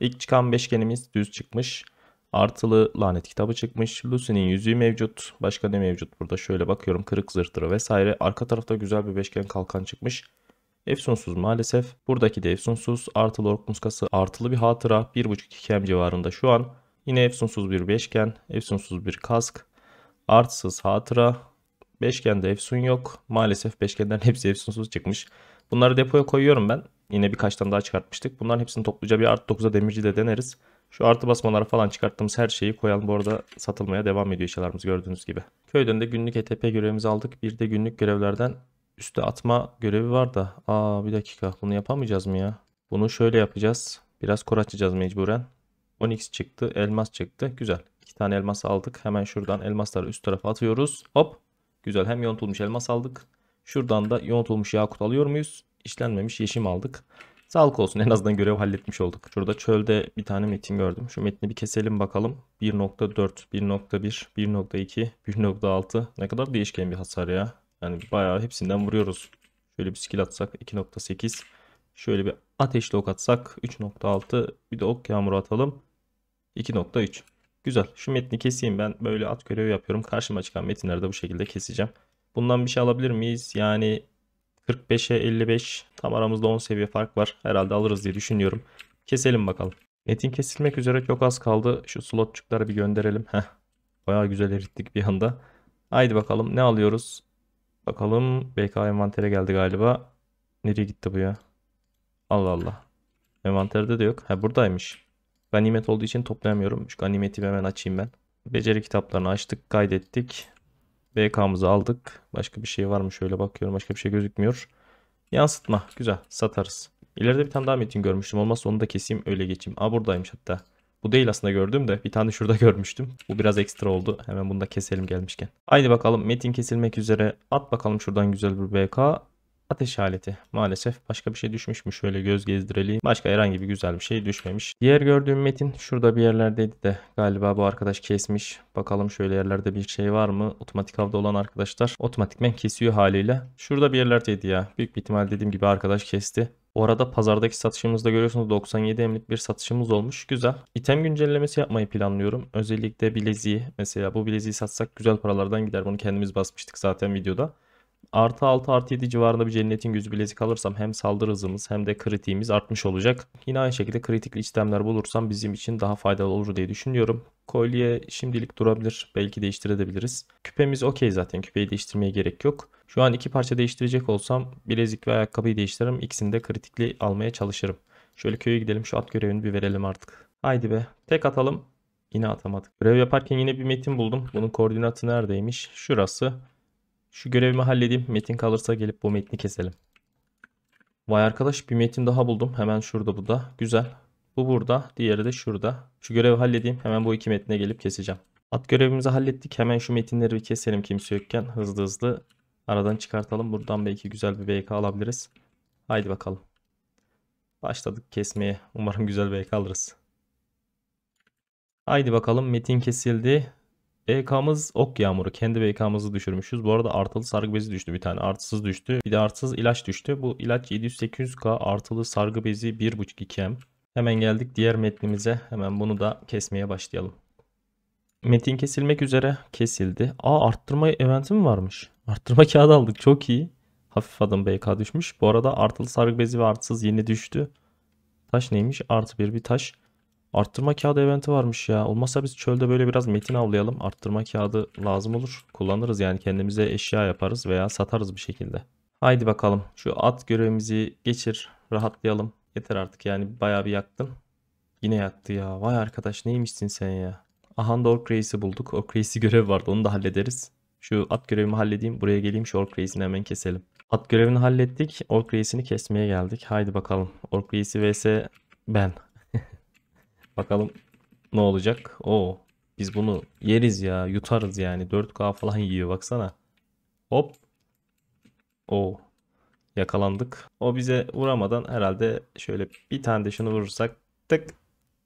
S1: İlk çıkan beşgenimiz düz çıkmış. Artılı lanet kitabı çıkmış. Lucy'nin yüzüğü mevcut. Başka ne mevcut burada? Şöyle bakıyorum. Kırık zırhtırı vesaire. Arka tarafta güzel bir beşgen kalkan çıkmış. Efsunsuz maalesef. Buradaki de efsunsuz. Artılı ork muskası. Artılı bir hatıra. 1.5-2 M civarında şu an. Yine efsunsuz bir beşgen. Efsunsuz bir kask. Artsız hatıra. Beşgende Efsun yok. Maalesef beşgenden <laughs> hepsi Efsunsuz çıkmış. Bunları depoya koyuyorum ben. Yine birkaç tane daha çıkartmıştık. Bunların hepsini topluca bir artı 9'a demirci de deneriz. Şu artı basmaları falan çıkarttığımız her şeyi koyalım. Bu arada satılmaya devam ediyor eşyalarımız gördüğünüz gibi. Köyden de günlük ETP görevimizi aldık. Bir de günlük görevlerden üste atma görevi var da. Aa bir dakika bunu yapamayacağız mı ya? Bunu şöyle yapacağız. Biraz kor açacağız mecburen. 10x çıktı elmas çıktı. Güzel. İki tane elmas aldık. Hemen şuradan elmasları üst tarafa atıyoruz. Hop Güzel hem yontulmuş elmas aldık. Şuradan da yontulmuş yakut alıyor muyuz? İşlenmemiş yeşim aldık. Sağlık olsun en azından görev halletmiş olduk. Şurada çölde bir tane metin gördüm. Şu metni bir keselim bakalım. 1.4, 1.1, 1.2, 1.6 ne kadar değişken bir hasar ya. Yani bayağı hepsinden vuruyoruz. Şöyle bir skill atsak 2.8. Şöyle bir ateşli ok atsak 3.6 bir de ok yağmuru atalım 2.3. Güzel. Şu metni keseyim ben. Böyle at görevi yapıyorum. Karşıma çıkan metinleri de bu şekilde keseceğim. Bundan bir şey alabilir miyiz? Yani 45'e 55 tam aramızda 10 seviye fark var. Herhalde alırız diye düşünüyorum. Keselim bakalım. Metin kesilmek üzere çok az kaldı. Şu slotçukları bir gönderelim. Heh. Bayağı güzel erittik bir anda. Haydi bakalım ne alıyoruz? Bakalım BK envantere geldi galiba. Nereye gitti bu ya? Allah Allah. Envanterde de yok. Ha buradaymış. Ganimet olduğu için toplayamıyorum. Şu ganimeti hemen açayım ben. Beceri kitaplarını açtık, kaydettik. BK'mızı aldık. Başka bir şey var mı? Şöyle bakıyorum. Başka bir şey gözükmüyor. Yansıtma. Güzel. Satarız. İleride bir tane daha metin görmüştüm. Olmazsa onu da keseyim öyle geçeyim. Aa buradaymış hatta. Bu değil aslında gördüğüm de bir tane şurada <laughs> görmüştüm. Bu biraz ekstra oldu. Hemen bunu da keselim gelmişken. Haydi bakalım metin kesilmek üzere. At bakalım şuradan güzel bir BK. Ateş aleti. Maalesef başka bir şey düşmüş mü? Şöyle göz gezdirelim. Başka herhangi bir güzel bir şey düşmemiş. Diğer gördüğüm metin şurada bir yerlerdeydi de galiba bu arkadaş kesmiş. Bakalım şöyle yerlerde bir şey var mı? Otomatik avda olan arkadaşlar otomatikmen kesiyor haliyle. Şurada bir yerlerdeydi ya. Büyük bir ihtimal dediğim gibi arkadaş kesti. Orada pazardaki satışımızda görüyorsunuz 97 emlik bir satışımız olmuş. Güzel. İtem güncellemesi yapmayı planlıyorum. Özellikle bileziği. Mesela bu bileziği satsak güzel paralardan gider. Bunu kendimiz basmıştık zaten videoda. Artı 6 artı 7 civarında bir cennetin yüz bilezik alırsam hem saldırı hızımız hem de kritiğimiz artmış olacak. Yine aynı şekilde kritikli işlemler bulursam bizim için daha faydalı olur diye düşünüyorum. Kolye şimdilik durabilir. Belki değiştirebiliriz. Küpemiz okey zaten. Küpeyi değiştirmeye gerek yok. Şu an iki parça değiştirecek olsam bilezik ve ayakkabıyı değiştiririm. İkisini de kritikli almaya çalışırım. Şöyle köye gidelim şu at görevini bir verelim artık. Haydi be. Tek atalım. Yine atamadık. Görev yaparken yine bir metin buldum. Bunun koordinatı neredeymiş? Şurası. Şu görevimi halledeyim. Metin kalırsa gelip bu metni keselim. Vay arkadaş bir metin daha buldum. Hemen şurada bu da. Güzel. Bu burada. Diğeri de şurada. Şu görevi halledeyim. Hemen bu iki metne gelip keseceğim. At görevimizi hallettik. Hemen şu metinleri bir keselim kimse yokken. Hızlı hızlı aradan çıkartalım. Buradan belki güzel bir BK alabiliriz. Haydi bakalım. Başladık kesmeye. Umarım güzel BK alırız. Haydi bakalım metin kesildi. BK'mız ok yağmuru. Kendi BK'mızı düşürmüşüz. Bu arada artılı sargı bezi düştü bir tane. Artısız düştü. Bir de artısız ilaç düştü. Bu ilaç 700-800K artılı sargı bezi 1.5-2M. Hemen geldik diğer metnimize. Hemen bunu da kesmeye başlayalım. Metin kesilmek üzere kesildi. Aa arttırma eventi mi varmış? Arttırma <laughs> kağıdı aldık. Çok iyi. Hafif adım BK düşmüş. Bu arada artılı sargı bezi ve artısız yeni düştü. Taş neymiş? Artı bir bir taş. Arttırma kağıdı eventi varmış ya. Olmazsa biz çölde böyle biraz metin avlayalım. Arttırma kağıdı lazım olur. Kullanırız yani kendimize eşya yaparız veya satarız bir şekilde. Haydi bakalım şu at görevimizi geçir rahatlayalım. Yeter artık yani bayağı bir yaktın. Yine yaktı ya. Vay arkadaş neymişsin sen ya. Ahan da Ork Reis'i bulduk. Ork Reis'i görev vardı onu da hallederiz. Şu at görevimi halledeyim. Buraya geleyim şu Ork Reis'ini hemen keselim. At görevini hallettik. Ork Reis'ini kesmeye geldik. Haydi bakalım. Ork Reis'i vs ben. Bakalım ne olacak. Oo biz bunu yeriz ya yutarız yani 4K falan yiyor baksana. Hop. Oo yakalandık. O bize vuramadan herhalde şöyle bir tane de şunu vurursak tık.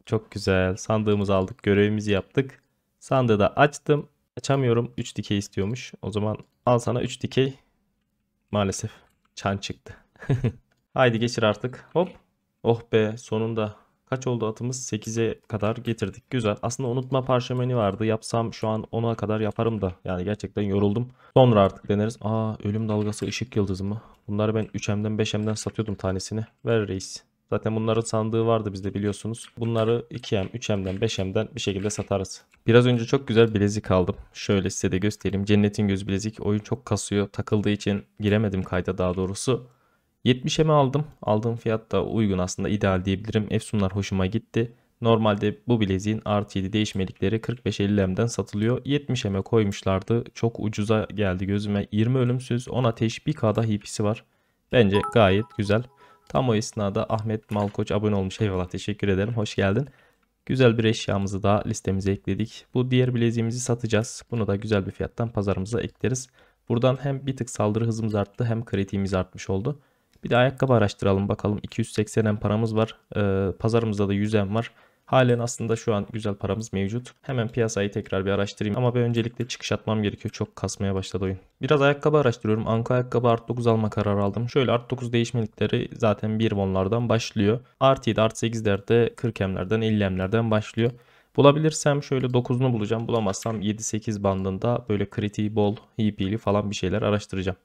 S1: Çok güzel sandığımızı aldık görevimizi yaptık. Sandığı da açtım. Açamıyorum 3 dikey istiyormuş. O zaman al sana 3 dikey. Maalesef çan çıktı. <laughs> Haydi geçir artık. Hop. Oh be sonunda Kaç oldu atımız? 8'e kadar getirdik. Güzel. Aslında unutma parşömeni vardı. Yapsam şu an 10'a kadar yaparım da. Yani gerçekten yoruldum. Sonra artık deneriz. Aa ölüm dalgası ışık yıldızı mı? Bunları ben 3M'den 5M'den satıyordum tanesini. Ver reis. Zaten bunların sandığı vardı bizde biliyorsunuz. Bunları 2M, 3M'den, 5M'den bir şekilde satarız. Biraz önce çok güzel bilezik aldım. Şöyle size de göstereyim. Cennetin göz bilezik. Oyun çok kasıyor. Takıldığı için giremedim kayda daha doğrusu. 70'e mi aldım? Aldığım fiyat da uygun aslında ideal diyebilirim. Efsunlar hoşuma gitti. Normalde bu bileziğin artı 7 değişmelikleri 45-50M'den satılıyor. 70M'e koymuşlardı. Çok ucuza geldi gözüme. 20 ölümsüz 10 ateş 1K'da k hipisi var. Bence gayet güzel. Tam o esnada Ahmet Malkoç abone olmuş. Eyvallah teşekkür ederim. Hoş geldin. Güzel bir eşyamızı daha listemize ekledik. Bu diğer bileziğimizi satacağız. Bunu da güzel bir fiyattan pazarımıza ekleriz. Buradan hem bir tık saldırı hızımız arttı hem kritiğimiz artmış oldu. Bir de ayakkabı araştıralım bakalım. 280M paramız var. Ee, pazarımızda da 100M var. Halen aslında şu an güzel paramız mevcut. Hemen piyasayı tekrar bir araştırayım. Ama ben öncelikle çıkış atmam gerekiyor. Çok kasmaya başladı oyun. Biraz ayakkabı araştırıyorum. Anka ayakkabı art 9 alma kararı aldım. Şöyle art 9 değişmelikleri zaten 1 bonlardan başlıyor. Art 7, art 8'lerde 40 emlerden 50 emlerden başlıyor. Bulabilirsem şöyle 9'unu bulacağım. Bulamazsam 7-8 bandında böyle kritiği bol, hipili falan bir şeyler araştıracağım.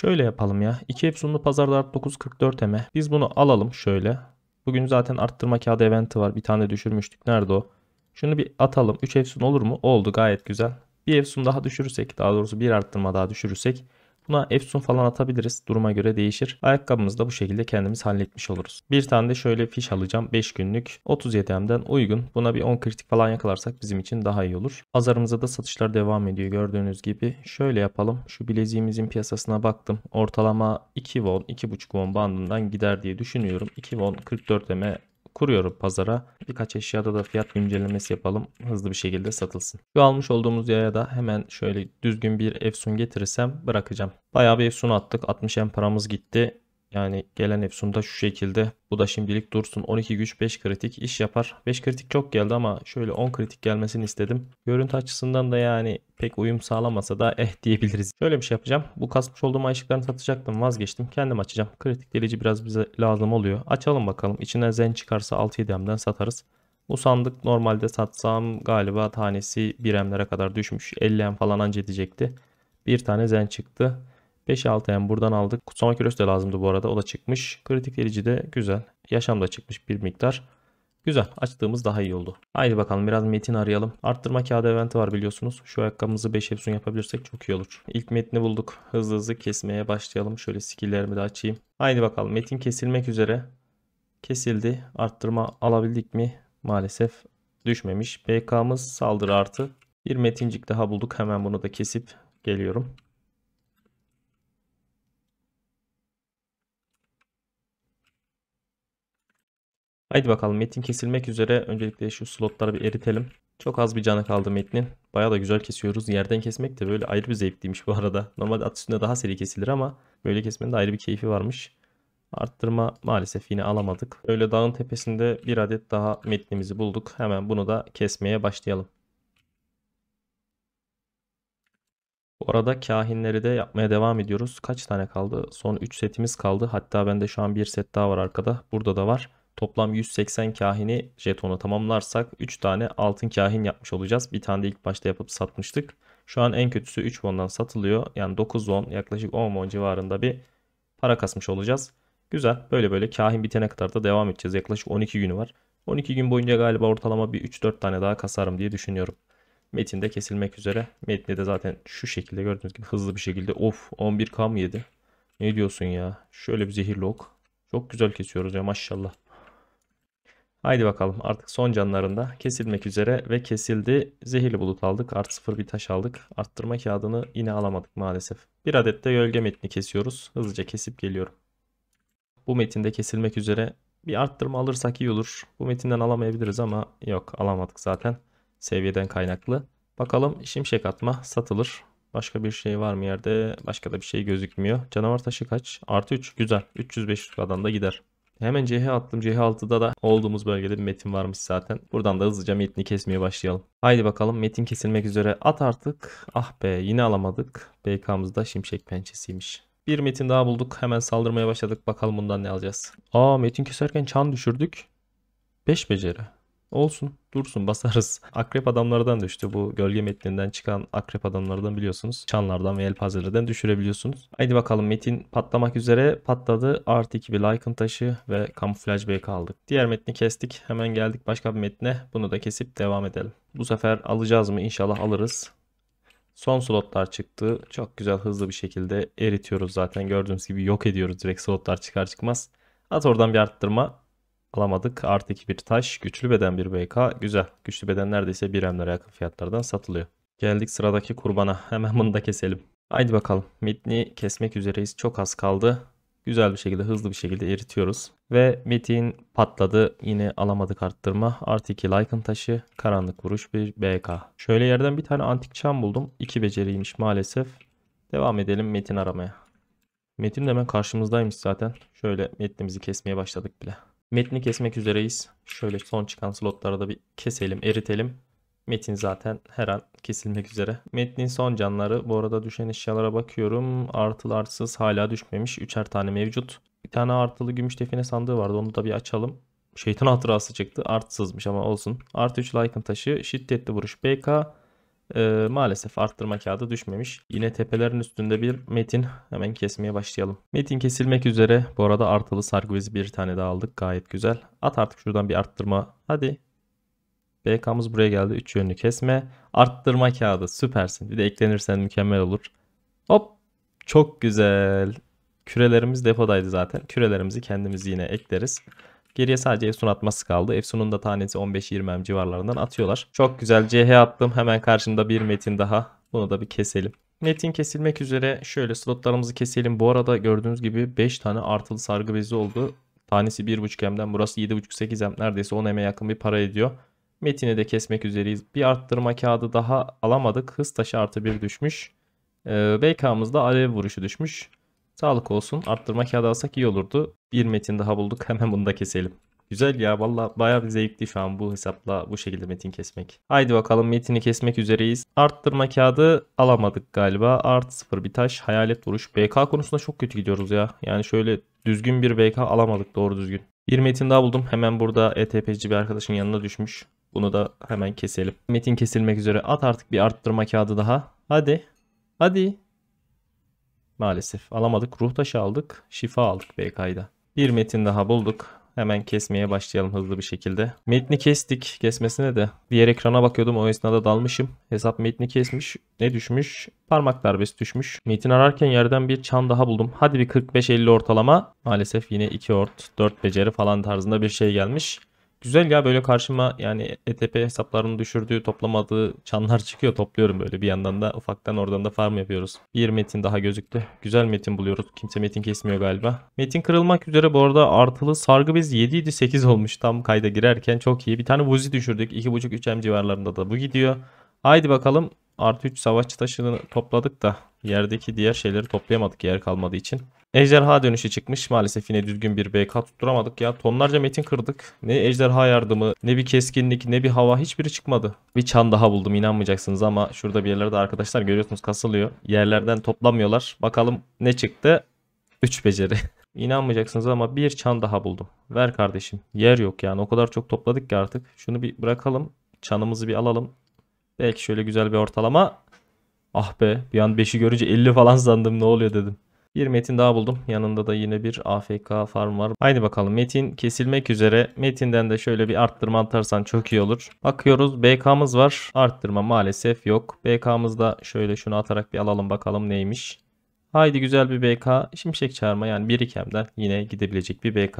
S1: Şöyle yapalım ya. 2 Epsilon'lu pazarda art 944 eme. Biz bunu alalım şöyle. Bugün zaten arttırma kağıdı eventi var. Bir tane düşürmüştük. Nerede o? Şunu bir atalım. 3 Epsilon olur mu? Oldu gayet güzel. Bir Epsilon daha düşürürsek daha doğrusu bir arttırma daha düşürürsek Buna Epson falan atabiliriz. Duruma göre değişir. Ayakkabımızı da bu şekilde kendimiz halletmiş oluruz. Bir tane de şöyle fiş alacağım. 5 günlük 37M'den uygun. Buna bir 10 kritik falan yakalarsak bizim için daha iyi olur. Pazarımızda da satışlar devam ediyor gördüğünüz gibi. Şöyle yapalım. Şu bileziğimizin piyasasına baktım. Ortalama 2 won 2.5 won bandından gider diye düşünüyorum. 2 won 44M kuruyorum pazara. Birkaç eşyada da fiyat güncellemesi yapalım. Hızlı bir şekilde satılsın. Şu almış olduğumuz yaya da hemen şöyle düzgün bir efsun getirirsem bırakacağım. Bayağı bir efsun attık. 60 en paramız gitti. Yani gelen Efsun'da şu şekilde. Bu da şimdilik dursun. 12 güç 5 kritik iş yapar. 5 kritik çok geldi ama şöyle 10 kritik gelmesini istedim. Görüntü açısından da yani pek uyum sağlamasa da eh diyebiliriz. Şöyle bir şey yapacağım. Bu kasmış olduğum ayışıklarını satacaktım. Vazgeçtim. Kendim açacağım. Kritik delici biraz bize lazım oluyor. Açalım bakalım. İçinden zen çıkarsa 6-7 satarız. Bu sandık normalde satsam galiba tanesi 1 emlere kadar düşmüş. 50 em falan anca edecekti. Bir tane zen çıktı. 5-6 yani buradan aldık. Kutsama kilosu da lazımdı bu arada. O da çıkmış. Kritik erici de güzel. Yaşam da çıkmış bir miktar. Güzel. Açtığımız daha iyi oldu. Haydi bakalım biraz metin arayalım. Arttırma kağıdı eventi var biliyorsunuz. Şu ayakkabımızı 5 Epson yapabilirsek çok iyi olur. İlk metni bulduk. Hızlı hızlı kesmeye başlayalım. Şöyle skilllerimi de açayım. Haydi bakalım. Metin kesilmek üzere. Kesildi. Arttırma alabildik mi? Maalesef düşmemiş. BK'mız saldırı artı. Bir metincik daha bulduk. Hemen bunu da kesip geliyorum. Haydi bakalım metin kesilmek üzere. Öncelikle şu slotları bir eritelim. Çok az bir canı kaldı metnin. Baya da güzel kesiyoruz. Yerden kesmek de böyle ayrı bir zevkliymiş bu arada. Normalde at üstünde daha seri kesilir ama böyle kesmenin de ayrı bir keyfi varmış. Arttırma maalesef yine alamadık. Öyle dağın tepesinde bir adet daha metnimizi bulduk. Hemen bunu da kesmeye başlayalım. Bu arada kahinleri de yapmaya devam ediyoruz. Kaç tane kaldı? Son 3 setimiz kaldı. Hatta bende şu an bir set daha var arkada. Burada da var. Toplam 180 kahini jetona tamamlarsak 3 tane altın kahin yapmış olacağız. Bir tane de ilk başta yapıp satmıştık. Şu an en kötüsü 3 bondan satılıyor. Yani 9 won yaklaşık 10 won civarında bir para kasmış olacağız. Güzel böyle böyle kahin bitene kadar da devam edeceğiz. Yaklaşık 12 günü var. 12 gün boyunca galiba ortalama bir 3-4 tane daha kasarım diye düşünüyorum. Metin de kesilmek üzere. Metni de zaten şu şekilde gördüğünüz gibi hızlı bir şekilde. Of 11k mı yedi? Ne diyorsun ya? Şöyle bir zehirli ok. Çok güzel kesiyoruz ya maşallah. Haydi bakalım artık son canlarında kesilmek üzere ve kesildi. Zehirli bulut aldık. Art 0 bir taş aldık. Arttırma kağıdını yine alamadık maalesef. Bir adet de gölge metni kesiyoruz. Hızlıca kesip geliyorum. Bu metinde kesilmek üzere bir arttırma alırsak iyi olur. Bu metinden alamayabiliriz ama yok alamadık zaten. Seviyeden kaynaklı. Bakalım şimşek atma satılır. Başka bir şey var mı yerde? Başka da bir şey gözükmüyor. Canavar taşı kaç? Artı 3 güzel. 300-500 kadar da gider. Hemen CH attım. CH6'da da olduğumuz bölgede bir metin varmış zaten. Buradan da hızlıca metni kesmeye başlayalım. Haydi bakalım metin kesilmek üzere at artık. Ah be yine alamadık. BK'mızda şimşek pençesiymiş. Bir metin daha bulduk. Hemen saldırmaya başladık. Bakalım bundan ne alacağız. Aa metin keserken çan düşürdük. 5 beceri. Olsun dursun basarız. Akrep adamlardan düştü bu gölge metninden çıkan akrep adamlardan biliyorsunuz. Çanlardan ve elpazelerden düşürebiliyorsunuz. Haydi bakalım metin patlamak üzere patladı. Artı 2 bir Lycan taşı ve kamuflaj bey kaldık Diğer metni kestik. Hemen geldik başka bir metne. Bunu da kesip devam edelim. Bu sefer alacağız mı inşallah alırız. Son slotlar çıktı. Çok güzel hızlı bir şekilde eritiyoruz zaten. Gördüğünüz gibi yok ediyoruz direkt slotlar çıkar çıkmaz. At oradan bir arttırma alamadık. Artı bir taş. Güçlü beden bir BK. Güzel. Güçlü beden neredeyse 1 emlere yakın fiyatlardan satılıyor. Geldik sıradaki kurbana. <laughs> Hemen bunu da keselim. Haydi bakalım. Mitni kesmek üzereyiz. Çok az kaldı. Güzel bir şekilde hızlı bir şekilde eritiyoruz. Ve Mitin patladı. Yine alamadık arttırma. Artı 2 Lycan taşı. Karanlık vuruş bir BK. Şöyle yerden bir tane antik çam buldum. 2 beceriymiş maalesef. Devam edelim Metin aramaya. Metin de hemen karşımızdaymış zaten. Şöyle metnimizi kesmeye başladık bile. Metni kesmek üzereyiz. Şöyle son çıkan slotları da bir keselim, eritelim. Metin zaten her an kesilmek üzere. Metnin son canları. Bu arada düşen eşyalara bakıyorum. Artılı artsız hala düşmemiş. Üçer tane mevcut. Bir tane artılı gümüş define sandığı vardı. Onu da bir açalım. Şeytan hatırası çıktı. Artsızmış ama olsun. Artı 3 Lycan taşı. Şiddetli vuruş BK e, maalesef arttırma kağıdı düşmemiş. Yine tepelerin üstünde bir metin. Hemen kesmeye başlayalım. Metin kesilmek üzere. Bu arada artılı sargı bir tane daha aldık. Gayet güzel. At artık şuradan bir arttırma. Hadi. BK'mız buraya geldi. 3 yönlü kesme. Arttırma kağıdı. Süpersin. Bir de eklenirsen mükemmel olur. Hop. Çok güzel. Kürelerimiz depodaydı zaten. Kürelerimizi kendimiz yine ekleriz. Geriye sadece Efsun atması kaldı. Efsun'un da tanesi 15-20 M civarlarından atıyorlar. Çok güzel CH attım. Hemen karşımda bir metin daha. Bunu da bir keselim. Metin kesilmek üzere şöyle slotlarımızı keselim. Bu arada gördüğünüz gibi 5 tane artılı sargı bezi oldu. Tanesi 1.5 M'den burası 7.5-8 M neredeyse 10 M'e yakın bir para ediyor. Metini de kesmek üzereyiz. Bir arttırma kağıdı daha alamadık. Hız taşı artı 1 düşmüş. Ee, BK'mızda alev vuruşu düşmüş. Sağlık olsun. Arttırma kağıdı alsak iyi olurdu. Bir metin daha bulduk. <laughs> Hemen bunu da keselim. Güzel ya valla bayağı bir zevkli şu an bu hesapla bu şekilde metin kesmek. Haydi bakalım metini kesmek üzereyiz. Arttırma kağıdı alamadık galiba. Art 0 bir taş hayalet vuruş. BK konusunda çok kötü gidiyoruz ya. Yani şöyle düzgün bir BK alamadık doğru düzgün. Bir metin daha buldum. Hemen burada ETP'ci bir arkadaşın yanına düşmüş. Bunu da hemen keselim. Metin kesilmek üzere. At artık bir arttırma kağıdı daha. Hadi. Hadi. Maalesef alamadık. Ruhtaşı aldık. Şifa aldık BK'da. Bir metin daha bulduk. Hemen kesmeye başlayalım hızlı bir şekilde. Metni kestik. Kesmesine de diğer ekrana bakıyordum. O esnada dalmışım. Hesap metni kesmiş. Ne düşmüş? Parmak darbesi düşmüş. Metin ararken yerden bir çan daha buldum. Hadi bir 45-50 ortalama. Maalesef yine 2 ort, 4 beceri falan tarzında bir şey gelmiş. Güzel ya böyle karşıma yani ETP hesaplarını düşürdüğü toplamadığı çanlar <laughs> çıkıyor topluyorum böyle bir yandan da ufaktan oradan da farm yapıyoruz. Bir metin daha gözüktü. Güzel metin buluyoruz. Kimse metin kesmiyor galiba. Metin kırılmak üzere bu arada artılı sargı biz 7 idi 8 olmuş tam kayda girerken çok iyi. Bir tane buzi düşürdük 2.5-3M civarlarında da bu gidiyor. Haydi bakalım artı 3 savaşçı taşını topladık da yerdeki diğer şeyleri toplayamadık yer kalmadığı için. Ejderha dönüşü çıkmış. Maalesef yine düzgün bir BK tutturamadık ya. Tonlarca metin kırdık. Ne ejderha yardımı, ne bir keskinlik, ne bir hava hiçbiri çıkmadı. Bir çan daha buldum inanmayacaksınız ama şurada bir yerlerde arkadaşlar görüyorsunuz kasılıyor. Yerlerden toplamıyorlar. Bakalım ne çıktı? 3 beceri. <laughs> İnanmayacaksınız ama bir çan daha buldum. Ver kardeşim. Yer yok yani. O kadar çok topladık ki artık. Şunu bir bırakalım. Çanımızı bir alalım. Belki şöyle güzel bir ortalama. Ah be bir an 5'i görünce 50 falan sandım ne oluyor dedim. Bir metin daha buldum. Yanında da yine bir AFK farm var. Haydi bakalım metin kesilmek üzere. Metinden de şöyle bir arttırma atarsan çok iyi olur. Bakıyoruz BK'mız var. Arttırma maalesef yok. BK'mızda şöyle şunu atarak bir alalım bakalım neymiş. Haydi güzel bir BK. Şimşek çağırma yani birikemden yine gidebilecek bir BK.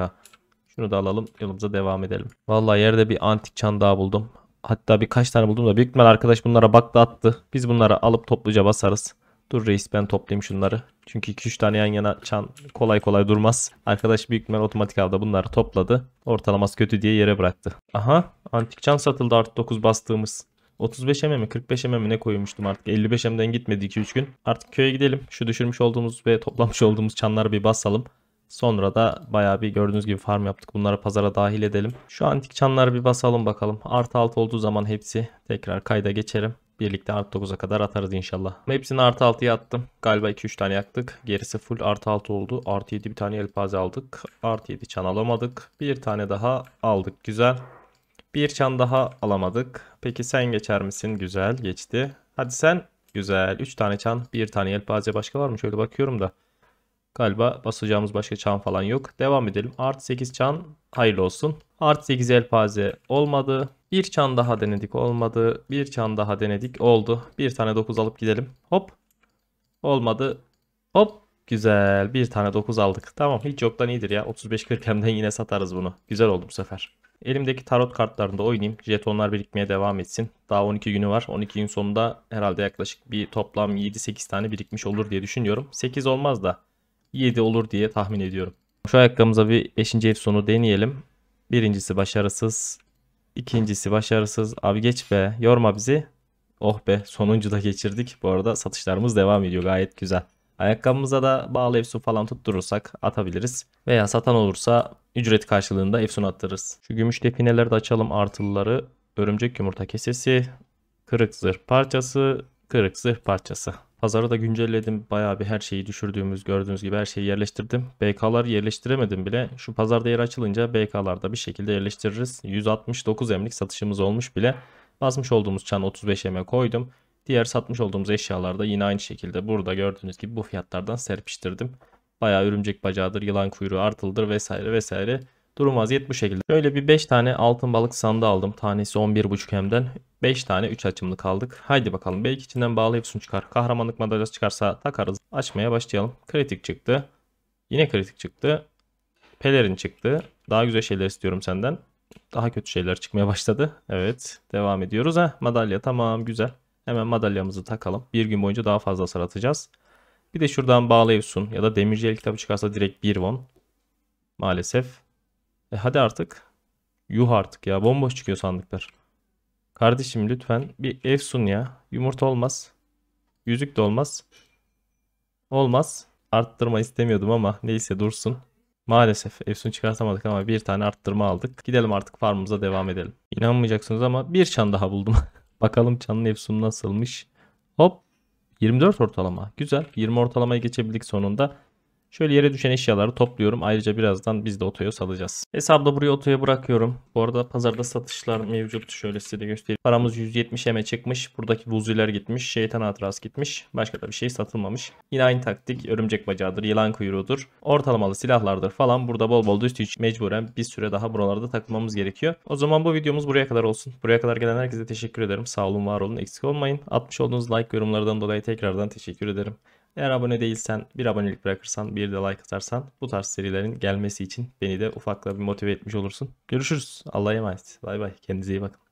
S1: Şunu da alalım yolumuza devam edelim. Vallahi yerde bir antik çan daha buldum. Hatta birkaç tane buldum da büyük arkadaş bunlara bak da attı. Biz bunları alıp topluca basarız. Dur reis ben toplayayım şunları. Çünkü 2-3 tane yan yana çan kolay kolay durmaz. Arkadaş büyük ihtimal otomatik avda bunları topladı. Ortalaması kötü diye yere bıraktı. Aha antik çan satıldı artı 9 bastığımız. 35 eme 45 eme ne koymuştum artık 55 emden gitmedi 2-3 gün. Artık köye gidelim şu düşürmüş olduğumuz ve toplamış olduğumuz çanları bir basalım. Sonra da bayağı bir gördüğünüz gibi farm yaptık. Bunları pazara dahil edelim. Şu antik çanları bir basalım bakalım. Artı alt olduğu zaman hepsi tekrar kayda geçerim. Birlikte artı 9'a kadar atarız inşallah. Hepsini artı 6'ya attım. Galiba 2-3 tane yaktık. Gerisi full artı 6 oldu. Artı 7 bir tane elpaze aldık. Artı 7 çan alamadık. Bir tane daha aldık. Güzel. Bir çan daha alamadık. Peki sen geçer misin? Güzel geçti. Hadi sen. Güzel. 3 tane çan. Bir tane yelpaze başka var mı? Şöyle bakıyorum da. Galiba basacağımız başka çan falan yok. Devam edelim. Artı 8 çan hayırlı olsun. Artı 8 elpaze olmadı. Bir çan daha denedik olmadı. Bir çan daha denedik oldu. Bir tane 9 alıp gidelim. Hop. Olmadı. Hop. Güzel. Bir tane 9 aldık. Tamam hiç yoktan iyidir ya. 35-40 yine satarız bunu. Güzel oldu bu sefer. Elimdeki tarot kartlarında oynayayım. Jetonlar birikmeye devam etsin. Daha 12 günü var. 12 gün sonunda herhalde yaklaşık bir toplam 7-8 tane birikmiş olur diye düşünüyorum. 8 olmaz da 7 olur diye tahmin ediyorum. Şu ayakkabımıza bir 5. ev sonu deneyelim. Birincisi başarısız. İkincisi başarısız. Abi geç be. Yorma bizi. Oh be sonuncu da geçirdik. Bu arada satışlarımız devam ediyor gayet güzel. Ayakkabımıza da bağlı Efsun falan tutturursak atabiliriz. Veya satan olursa ücret karşılığında Efsun attırırız. Şu gümüş defineleri de açalım artılıları. Örümcek yumurta kesesi, kırık zırh parçası, kırık zırh parçası. Pazarı da güncelledim. Bayağı bir her şeyi düşürdüğümüz gördüğünüz gibi her şeyi yerleştirdim. BK'lar yerleştiremedim bile. Şu pazarda yer açılınca BK'larda bir şekilde yerleştiririz. 169 emlik satışımız olmuş bile. Basmış olduğumuz çan 35 eme koydum. Diğer satmış olduğumuz eşyalarda yine aynı şekilde burada gördüğünüz gibi bu fiyatlardan serpiştirdim. Bayağı örümcek bacağıdır, yılan kuyruğu artıldır vesaire vesaire. Durum vaziyet bu şekilde. Şöyle bir 5 tane altın balık sandı aldım. Tanesi 11.5 hemden. 5 tane 3 açımlı kaldık. Haydi bakalım belki içinden bağlı hepsini çıkar. Kahramanlık madalyası çıkarsa takarız. Açmaya başlayalım. Kritik çıktı. Yine kritik çıktı. Pelerin çıktı. Daha güzel şeyler istiyorum senden. Daha kötü şeyler çıkmaya başladı. Evet devam ediyoruz. ha madalya tamam güzel. Hemen madalyamızı takalım. Bir gün boyunca daha fazla hasar atacağız. Bir de şuradan bağlı Evsun ya da Demirci el kitabı çıkarsa direkt bir won. Maalesef e hadi artık. Yuh artık ya. Bomboş çıkıyor sandıklar. Kardeşim lütfen bir ev sun ya. Yumurta olmaz. Yüzük de olmaz. Olmaz. Arttırma istemiyordum ama neyse dursun. Maalesef Efsun çıkartamadık ama bir tane arttırma aldık. Gidelim artık farmımıza devam edelim. İnanmayacaksınız ama bir çan daha buldum. <laughs> Bakalım çanın Efsun nasılmış. Hop 24 ortalama. Güzel. 20 ortalamaya geçebildik sonunda. Şöyle yere düşen eşyaları topluyorum. Ayrıca birazdan biz de otoya salacağız. Hesabı buraya otoya bırakıyorum. Bu arada pazarda satışlar mevcut. Şöyle size de göstereyim. Paramız 170 eme çıkmış. Buradaki buzüler gitmiş. Şeytan hatırası gitmiş. Başka da bir şey satılmamış. Yine aynı taktik. Örümcek bacağıdır. Yılan kuyruğudur. Ortalamalı silahlardır falan. Burada bol bol düştüğü için mecburen bir süre daha buralarda takılmamız gerekiyor. O zaman bu videomuz buraya kadar olsun. Buraya kadar gelen herkese teşekkür ederim. Sağ olun, var olun, eksik olmayın. Atmış olduğunuz like yorumlardan dolayı tekrardan teşekkür ederim. Eğer abone değilsen bir abonelik bırakırsan bir de like atarsan bu tarz serilerin gelmesi için beni de ufakla bir motive etmiş olursun. Görüşürüz. Allah'a emanet. Bay bay. Kendinize iyi bakın.